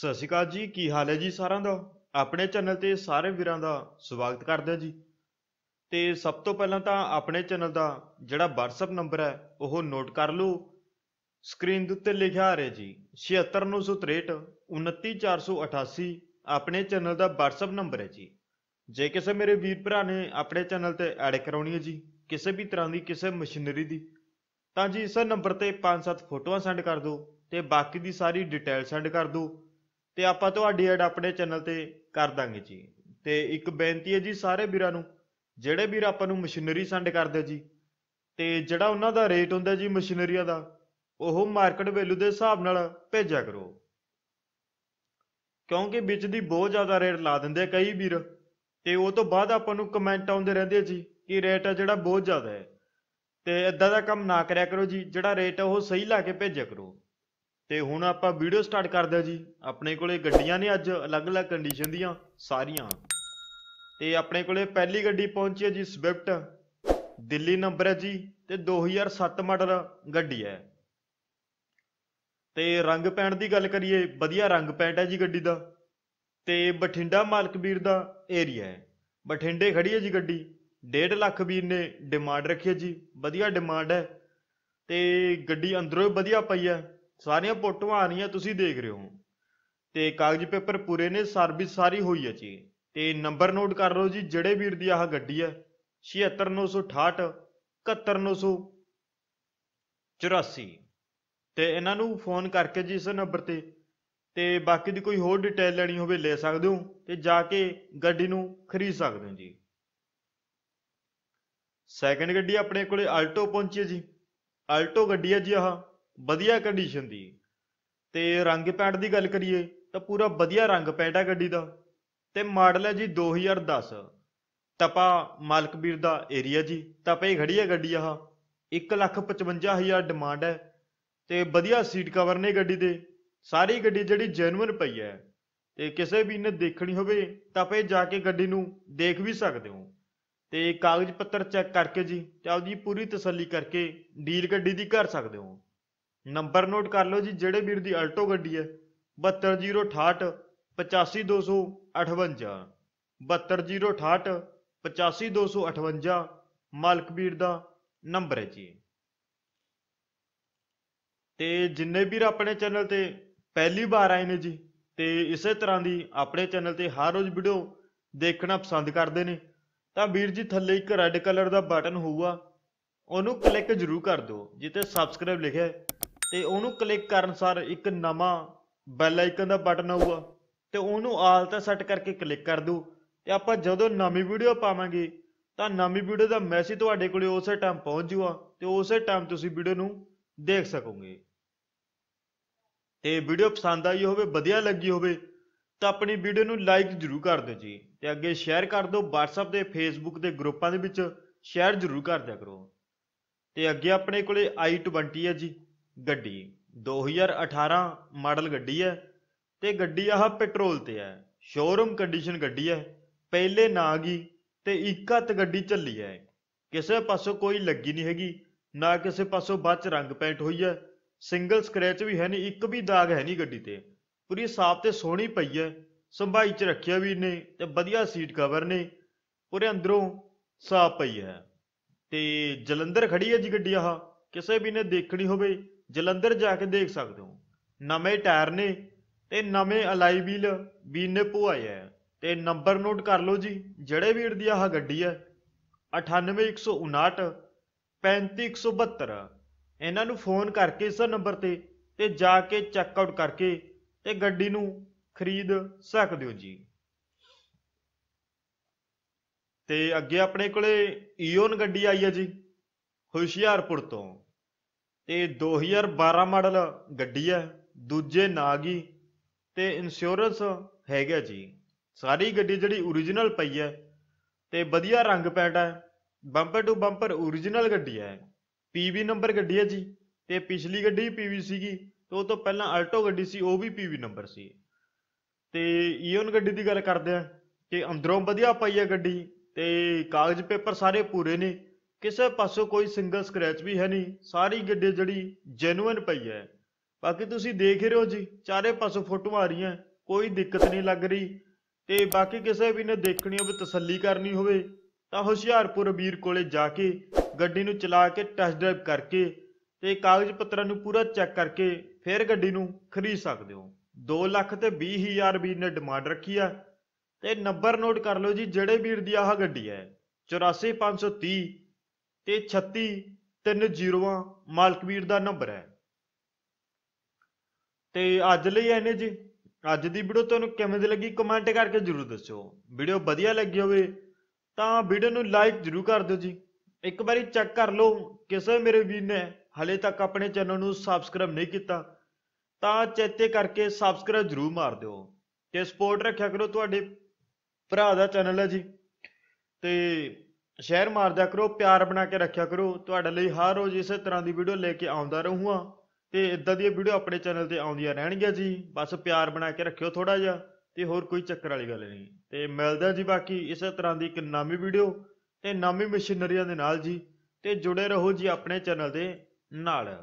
ਸਤਿ ਸ਼੍ਰੀ ਅਕਾਲ ਜੀ ਕੀ ਹਾਲ ਹੈ ਜੀ ਸਾਰਿਆਂ ਦਾ ਆਪਣੇ ਚੈਨਲ ਤੇ ਸਾਰੇ ਵੀਰਾਂ ਦਾ ਸਵਾਗਤ ਕਰਦੇ ਹਾਂ ਜੀ ਤੇ ਸਭ ਤੋਂ ਪਹਿਲਾਂ ਤਾਂ ਆਪਣੇ ਚੈਨਲ ਦਾ ਜਿਹੜਾ WhatsApp ਨੰਬਰ ਹੈ ਉਹ ਨੋਟ ਕਰ ਲਓ ਸਕਰੀਨ ਦੇ ਉੱਤੇ ਲਿਖਿਆ ਆ ਰਿਹਾ ਜੀ 7696639488 ਆਪਣੇ ਚੈਨਲ ਦਾ WhatsApp ਨੰਬਰ ਹੈ ਜੀ ਜੇ ਕਿਸੇ ਮੇਰੇ ਵੀਰ ਭਰਾ ਨੇ ਆਪਣੇ ਚੈਨਲ ਤੇ ਐਡ ਕਰਾਉਣੀ ਹੈ ਜੀ ਕਿਸੇ ਵੀ ਤਰ੍ਹਾਂ ਦੀ ਕਿਸੇ ਮਸ਼ੀਨਰੀ ਦੀ ਤਾਂ ਜੀ ਇਸ ਨੰਬਰ ਤੇ 5-7 ਫੋਟੋਆਂ ਸੈਂਡ ਕਰ ਦਿਓ ਤੇ ਬਾਕੀ ਦੀ ਸਾਰੀ ਡਿਟੇਲ ਸੈਂਡ ਕਰ ਦਿਓ ਤੇ ਆਪਾਂ ਤੁਹਾਡੀ ਐਡ ਆਪਣੇ ਚੈਨਲ ਤੇ ਕਰ ਦਾਂਗੇ ਜੀ ਤੇ ਇੱਕ ਬੇਨਤੀ ਹੈ ਜੀ ਸਾਰੇ ਵੀਰਾਂ ਨੂੰ ਜਿਹੜੇ ਵੀਰ ਆਪਾਂ ਨੂੰ ਮਸ਼ੀਨਰੀ ਸੈਂਡ ਕਰਦੇ ਜੀ ਤੇ ਜਿਹੜਾ ਉਹਨਾਂ ਦਾ ਰੇਟ ਹੁੰਦਾ ਜੀ ਮਸ਼ੀਨਰੀਆਂ ਦਾ ਉਹ ਮਾਰਕੀਟ ਵੈਲਿਊ ਦੇ ਹਿਸਾਬ ਨਾਲ ਭੇਜਿਆ ਕਰੋ ਕਿਉਂਕਿ ਵਿੱਚ ਦੀ ਬਹੁਤ ਜ਼ਿਆਦਾ ਰੇਟ ਲਾ ਦਿੰਦੇ ਆ ਕਈ ਵੀਰ ਤੇ ਉਹ ਤੋਂ ਬਾਅਦ ਆਪਾਂ ਨੂੰ ਕਮੈਂਟ ਆਉਂਦੇ ਰਹਿੰਦੇ ਜੀ ਕਿ ਰੇਟ ਆ ਜਿਹੜਾ ਬਹੁਤ ਜ਼ਿਆਦਾ ਹੈ ਤੇ ਇਦਾਂ ਦਾ ਕੰਮ ਨਾ ਕਰਿਆ ਕਰੋ ਜੀ ਜਿਹੜਾ ਰੇਟ ਆ ਉਹ ਸਹੀ ਲਾ ਕੇ ਭੇਜਿਆ ਕਰੋ ਤੇ ਹੁਣ ਆਪਾਂ ਵੀਡੀਓ ਸਟਾਰਟ ਕਰਦੇ ਆ ਜੀ ਆਪਣੇ ਕੋਲੇ ਗੱਡੀਆਂ ਨੇ ਅੱਜ ਅਲੱਗ-ਅਲੱਗ ਕੰਡੀਸ਼ਨ ਦੀਆਂ ਸਾਰੀਆਂ ਤੇ ਆਪਣੇ ਕੋਲੇ ਪਹਿਲੀ ਗੱਡੀ ਪਹੁੰਚੀ ਹੈ ਜੀ ਸਵਿਫਟ ਦਿੱਲੀ ਨੰਬਰ ਹੈ ਜੀ ਤੇ 2007 ਮਾਡਲ ਗੱਡੀ ਹੈ ਤੇ ਰੰਗ ਪੈਂਟ ਦੀ ਗੱਲ ਕਰੀਏ ਵਧੀਆ ਰੰਗ ਪੈਂਟ ਹੈ ਜੀ ਗੱਡੀ ਦਾ ਤੇ ਬਠਿੰਡਾ ਮਾਲਕਵੀਰ ਦਾ ਏਰੀਆ ਹੈ ਬਠਿੰਡੇ ਖੜੀ ਹੈ ਜੀ ਗੱਡੀ 1.5 ਲੱਖ ਵੀਰ ਨੇ ਡਿਮਾਂਡ ਰੱਖੀ ਹੈ ਜੀ ਵਧੀਆ ਡਿਮਾਂਡ ਹੈ ਤੇ ਗੱਡੀ ਅੰਦਰੋਂ ਵੀ ਵਧੀਆ ਪਈ ਹੈ ਸਾਰੀਆਂ ਫੋਟੋਆਂ ਆ ਰਹੀਆਂ ਤੁਸੀਂ ਦੇਖ ਰਹੇ ਹੋ ਤੇ ਕਾਗਜ਼ ਪੇਪਰ ਪੂਰੇ ਨੇ ਸਰਵਿਸ ਸਾਰੀ ਹੋਈ ਹੈ ਜੀ ਤੇ ਨੰਬਰ ਨੋਟ ਕਰ ਲਓ ਜੀ ਜਿਹੜੇ ਵੀਰ ਦੀ ਆਹ ਗੱਡੀ ਹੈ 76968 71984 ਤੇ ਇਹਨਾਂ ਨੂੰ ਫੋਨ ਕਰਕੇ ਜੀ ਇਸ ਨੰਬਰ ਤੇ ਤੇ ਬਾਕੀ ਦੀ ਕੋਈ ਹੋਰ ਡਿਟੇਲ ਲੈਣੀ ਹੋਵੇ ਲੈ ਸਕਦੇ ਹੋ ਤੇ ਜਾ ਕੇ ਗੱਡੀ ਨੂੰ ਖਰੀਦ ਸਕਦੇ ਹੋ ਜੀ ਸੈਕੰਡ ਗੱਡੀ ਆਪਣੇ ਕੋਲੇ ਆਲਟੋ ਪਹੁੰਚੀ ਹੈ ਜੀ ਆਲਟੋ ਗੱਡੀ ਹੈ ਜੀ ਆਹ ਵਧੀਆ ਕੰਡੀਸ਼ਨ ਦੀ ਤੇ ਰੰਗ ਪੈਂਟ ਦੀ ਗੱਲ ਕਰੀਏ ਤਾਂ ਪੂਰਾ ਵਧੀਆ ਰੰਗ ਪੈਂਟ ਹੈ ਗੱਡੀ ਦਾ ਤੇ ਮਾਡਲ ਹੈ ਜੀ 2010 ਤਪਾ ਮਾਲਕਬੀਰ ਦਾ ਏਰੀਆ ਜੀ ਤਪੇ ਖੜੀ ਹੈ ਗੱਡੀ ਆਹ 155000 ਡਿਮਾਂਡ ਹੈ ਤੇ ਵਧੀਆ ਸੀਟ ਕਵਰ ਨੇ ਗੱਡੀ ਦੇ ਸਾਰੀ ਗੱਡੀ ਜਿਹੜੀ ਜੈਨੂਇਨ ਪਈ ਹੈ ਤੇ ਕਿਸੇ ਵੀ ਨੇ ਦੇਖਣੀ ਹੋਵੇ ਤਾਂ ਜਾ ਕੇ ਗੱਡੀ ਨੂੰ ਦੇਖ ਵੀ ਸਕਦੇ ਹੋ ਤੇ ਕਾਗਜ਼ ਪੱਤਰ ਚੈੱਕ ਕਰਕੇ ਜੀ ਤੇ ਆਪਦੀ ਪੂਰੀ ਤਸੱਲੀ ਕਰਕੇ ਡੀਲ ਗੱਡੀ ਦੀ ਕਰ ਸਕਦੇ ਹੋ ਨੰਬਰ ਨੋਟ ਕਰ ਲਓ ਜੀ ਜਿਹੜੇ ਵੀਰ ਦੀ ਅਲਟੋ ਗੱਡੀ ਹੈ 72068 85258 72068 85258 ਮਾਲਕ ਵੀਰ ਦਾ ਨੰਬਰ ਹੈ ਜੀ ਤੇ ਜਿੰਨੇ ਵੀਰ ਆਪਣੇ ਚੈਨਲ ਤੇ ਪਹਿਲੀ ਵਾਰ ਆਏ ਨੇ ਜੀ ਤੇ ਇਸੇ ਤਰ੍ਹਾਂ ਦੀ ਆਪਣੇ ਚੈਨਲ ਤੇ ਹਰ ਰੋਜ਼ ਵੀਡੀਓ ਦੇਖਣਾ ਪਸੰਦ ਕਰਦੇ ਨੇ ਤਾਂ ਵੀਰ ਜੀ ਥੱਲੇ ਇੱਕ ਰੈੱਡ ਕਲਰ ਦਾ ਬਟਨ ਹੋਊਗਾ ਉਹਨੂੰ ਕਲਿੱਕ ਜ਼ਰੂਰ ਕਰ ਦਿਓ ਜਿੱਤੇ ਸਬਸਕ੍ਰਾਈਬ ਲਿਖਿਆ ਹੈ ਤੇ ਉਹਨੂੰ ਕਲਿੱਕ ਕਰਨ ਸਾਰ ਇੱਕ ਨਵਾਂ ਬੈਲ ਆਈਕਨ ਦਾ ਬਟਨ ਆਊਗਾ ਤੇ ਉਹਨੂੰ ਆਲ ਤੇ ਸੈੱਟ ਕਰਕੇ ਕਲਿੱਕ ਕਰ ਦਿਓ ਤੇ ਆਪਾਂ ਜਦੋਂ ਨਵੀਂ ਵੀਡੀਓ ਪਾਵਾਂਗੇ ਤਾਂ ਨਵੀਂ ਵੀਡੀਓ ਦਾ ਮੈਸੇਜ ਤੁਹਾਡੇ ਕੋਲੇ ਉਸੇ ਟਾਈਮ ਪਹੁੰਚ ਜੂਗਾ ਤੇ ਉਸੇ ਟਾਈਮ ਤੁਸੀਂ ਵੀਡੀਓ ਨੂੰ ਦੇਖ ਸਕੋਗੇ ਤੇ ਵੀਡੀਓ ਪਸੰਦ ਆਈ ਹੋਵੇ ਵਧੀਆ ਲੱਗੀ ਹੋਵੇ ਤਾਂ ਆਪਣੀ ਵੀਡੀਓ ਨੂੰ ਲਾਈਕ ਜ਼ਰੂਰ ਕਰ ਦਿਓ ਜੀ ਤੇ ਅੱਗੇ ਸ਼ੇਅਰ ਕਰ ਦਿਓ WhatsApp ਤੇ Facebook ਦੇ ਗਰੁੱਪਾਂ ਦੇ ਵਿੱਚ ਸ਼ੇਅਰ ਜ਼ਰੂਰ ਕਰ ਦਿਆ ਕਰੋ ਤੇ ਅੱਗੇ ਆਪਣੇ ਕੋਲੇ i20 ਹੈ ਜੀ ਗੱਡੀ 2018 ਮਾਡਲ ਗੱਡੀ ਹੈ ਤੇ ਗੱਡੀ ਆਹ ਪੈਟਰੋਲ ਤੇ ਹੈ ਸ਼ੋਰੂਮ ਕੰਡੀਸ਼ਨ ਗੱਡੀ ਹੈ ਪਹਿਲੇ ਨਾ ਗਈ ਤੇ ਇੱਕ ਗੱਡੀ ਚੱਲੀ ਹੈ ਕਿਸੇ ਪਾਸੋਂ ਕੋਈ ਲੱਗੀ ਨਹੀਂ ਹੈਗੀ ਨਾ ਕਿਸੇ ਪਾਸੋਂ ਬੱਚ ਰੰਗ ਪੈਂਟ ਹੋਈ ਹੈ ਸਿੰਗਲ ਸਕ੍ਰੈਚ ਵੀ ਹੈ ਨਹੀਂ ਇੱਕ ਵੀ ਦਾਗ ਹੈ ਨਹੀਂ ਗੱਡੀ ਤੇ ਪੂਰੀ ਸਾਫ਼ ਤੇ ਸੋਹਣੀ ਪਈ ਹੈ ਸੰਭਾਈ ਚ ਰੱਖਿਆ ਵੀ ਨੇ ਤੇ ਵਧੀਆ ਸੀਟ ਕਵਰ ਨੇ ਪੂਰੇ ਅੰਦਰੋਂ ਸਾਫ਼ ਪਈ ਹੈ ਤੇ ਜਲੰਧਰ ਖੜੀ ਹੈ ਜੀ ਗੱਡੀ ਆਹ ਕਿਸੇ ਵੀ ਨੇ ਦੇਖਣੀ ਹੋਵੇ ਜਲੰਧਰ ਜਾ ਕੇ ਦੇਖ ਸਕਦੇ ਹੋ ਨਵੇਂ ਟਾਇਰ ਨੇ ਤੇ ਨਵੇਂ ਅਲਾਈ ਵੀਲ ਵੀ ਨੇ ਪਵਾਇਆ ਹੈ ਤੇ ਨੰਬਰ ਨੋਟ ਕਰ ਲਓ ਜੀ ਜਿਹੜੇ ਵੀਰ ਦੀ ਆਹ ਗੱਡੀ ਹੈ 98159 35172 ਇਹਨਾਂ ਨੂੰ ਫੋਨ ਕਰਕੇ ਇਸ ਨੰਬਰ ਤੇ ਤੇ ਜਾ ਕੇ ਚੈੱਕ ਆਊਟ ਕਰਕੇ ਤੇ ਗੱਡੀ ਨੂੰ ਖਰੀਦ ਸਕਦੇ ਹੋ ਜੀ ਤੇ ਅੱਗੇ ਆਪਣੇ ਕੋਲੇ ਈਓਨ ਗੱਡੀ ਆਈ ਹੈ ਜੀ ਹੁਸ਼ਿਆਰਪੁਰ ਤੋਂ ਤੇ 2012 ਮਾਡਲ ਗੱਡੀ ਹੈ ਦੂਜੇ ਨਾਗੀ ਤੇ ਇੰਸ਼ੋਰੈਂਸ ਹੈਗਾ ਜੀ ਸਾਰੀ ਗੱਡੀ ਜਿਹੜੀ origignal ਪਈ ਹੈ ਤੇ ਵਧੀਆ ਰੰਗ ਪੈਂਟ ਹੈ ਬੰਪਰ ਟੂ ਬੰਪਰ origignal ਗੱਡੀ ਹੈ ਪੀਵੀ ਨੰਬਰ ਗੱਡੀ ਹੈ ਜੀ ਤੇ ਪਿਛਲੀ ਗੱਡੀ ਪੀਵੀ ਸੀਗੀ ਤੇ ਉਹ ਤੋਂ ਪਹਿਲਾਂ ਆਲਟੋ ਗੱਡੀ ਸੀ ਉਹ ਵੀ ਪੀਵੀ ਨੰਬਰ ਸੀ ਤੇ ਈਓਨ e ਗੱਡੀ ਦੀ ਗੱਲ ਕਰਦੇ ਆ ਕਿ ਅੰਦਰੋਂ ਵਧੀਆ ਪਈ ਹੈ ਗੱਡੀ ਤੇ ਕਾਗਜ਼ ਪੇਪਰ ਸਾਰੇ ਪੂਰੇ ਨੇ ਕਿਸੇ ਪਾਸੋਂ ਕੋਈ ਸਿੰਗਲ ਸਕ੍ਰੈਚ ਵੀ ਹੈ ਨਹੀਂ ਸਾਰੀ ਗੱਡੀ ਜਿਹੜੀ ਜੈਨੂਇਨ ਪਈ ਹੈ ਬਾਕੀ ਤੁਸੀਂ ਦੇਖ ਰਹੇ ਹੋ ਜੀ ਚਾਰੇ ਪਾਸੋਂ ਫੋਟੋਆਂ ਆ ਰਹੀਆਂ ਕੋਈ ਦਿੱਕਤ ਨਹੀਂ ਲੱਗ ਰਹੀ ਤੇ ਬਾਕੀ ਕਿਸੇ ਵੀ ਨੇ ਦੇਖਣੀ ਹੋਵੇ ਤਸੱਲੀ ਕਰਨੀ ਹੋਵੇ ਤਾਂ ਹੁਸ਼ਿਆਰਪੁਰ ਵੀਰ ਕੋਲੇ ਜਾ ਕੇ ਗੱਡੀ ਨੂੰ ਚਲਾ ਕੇ ਟੈਸਟ ਡਰਾਈਵ ਕਰਕੇ ਤੇ ਕਾਗਜ਼ ਪੱਤਰਾਂ ਨੂੰ ਪੂਰਾ ਚੈੱਕ ਕਰਕੇ ਫਿਰ ਗੱਡੀ ਨੂੰ ਖਰੀਦ ਸਕਦੇ ਹੋ 2 ਲੱਖ ਤੇ 20 ਹਜ਼ਾਰ ਵੀਰ ਨੇ ਡਿਮਾਂਡ ਰੱਖੀ ਆ ਤੇ ਨੰਬਰ ਨੋਟ ਕਰ ਲਓ ਜੀ ਜਿਹੜੇ ਵੀਰ ਦੀ ਆਹ ਗੱਡੀ ਹੈ 84530 ਤੇ 36 ਤਿੰਨ ਜ਼ੀਰੋਆਂ ਮਾਲਕਵੀਰ ਦਾ ਨੰਬਰ ਹੈ ਤੇ ਅੱਜ ਲਈ ਐਨੇ ਜੀ ਅੱਜ ਦੀ ਵੀਡੀਓ ਤੁਹਾਨੂੰ ਕਿਵੇਂ ਦੀ ਲੱਗੀ ਕਮੈਂਟ ਕਰਕੇ ਜਰੂਰ ਦੱਸਿਓ ਵੀਡੀਓ ਵਧੀਆ ਲੱਗੀ ਹੋਵੇ ਤਾਂ ਵੀਡੀਓ ਨੂੰ ਲਾਈਕ ਜਰੂਰ ਕਰ ਦਿਓ ਜੀ ਇੱਕ ਵਾਰੀ ਚੈੱਕ ਕਰ ਲਓ ਕਿਸੇ ਮੇਰੇ ਵੀਰ ਨੇ ਹਲੇ ਤੱਕ ਆਪਣੇ ਚੈਨਲ ਨੂੰ ਸਬਸਕ੍ਰਾਈਬ ਨਹੀਂ ਕੀਤਾ ਤਾਂ ਚੇਤੇ ਕਰਕੇ ਸਬਸਕ੍ਰਾਈਬ ਜਰੂਰ ਮਾਰ ਦਿਓ ਤੇ ਸਪੋਰਟ ਰੱਖਿਆ ਕਰੋ ਤੁਹਾਡੇ ਭਰਾ ਦਾ ਚੈਨਲ ਹੈ ਜੀ ਤੇ ਸ਼ੇਅਰ ਮਾਰਦਿਆ ਕਰੋ ਪਿਆਰ ਬਣਾ ਕੇ ਰੱਖਿਆ ਕਰੋ ਤੁਹਾਡੇ ਲਈ ਹਰ ਰੋਜ਼ ਇਸੇ ਤਰ੍ਹਾਂ ਦੀ ਵੀਡੀਓ ਲੈ ਕੇ ਆਉਂਦਾ ਰਹੂੰਗਾ ਤੇ ਇਦਾਂ ਦੀਆਂ ਵੀਡੀਓ ਆਪਣੇ ਚੈਨਲ ਤੇ ਆਉਂਦੀਆਂ ਰਹਿਣਗੀਆਂ ਜੀ ਬਸ ਪਿਆਰ ਬਣਾ ਕੇ ਰੱਖਿਓ ਥੋੜਾ ਜਿਹਾ ਤੇ ਹੋਰ ਕੋਈ ਚੱਕਰ ਵਾਲੀ ਗੱਲ ਨਹੀਂ ਤੇ ਮਿਲਦੇ ਆ ਜੀ ਬਾਕੀ ਇਸੇ ਤਰ੍ਹਾਂ ਦੀ ਇੱਕ ਨਵੀਂ ਵੀਡੀਓ ਤੇ ਨਵੀਂ ਮਸ਼ੀਨਰੀਆਂ ਦੇ ਨਾਲ ਜੀ ਤੇ ਜੁੜੇ ਰਹੋ ਜੀ ਆਪਣੇ ਚੈਨਲ ਦੇ ਨਾਲ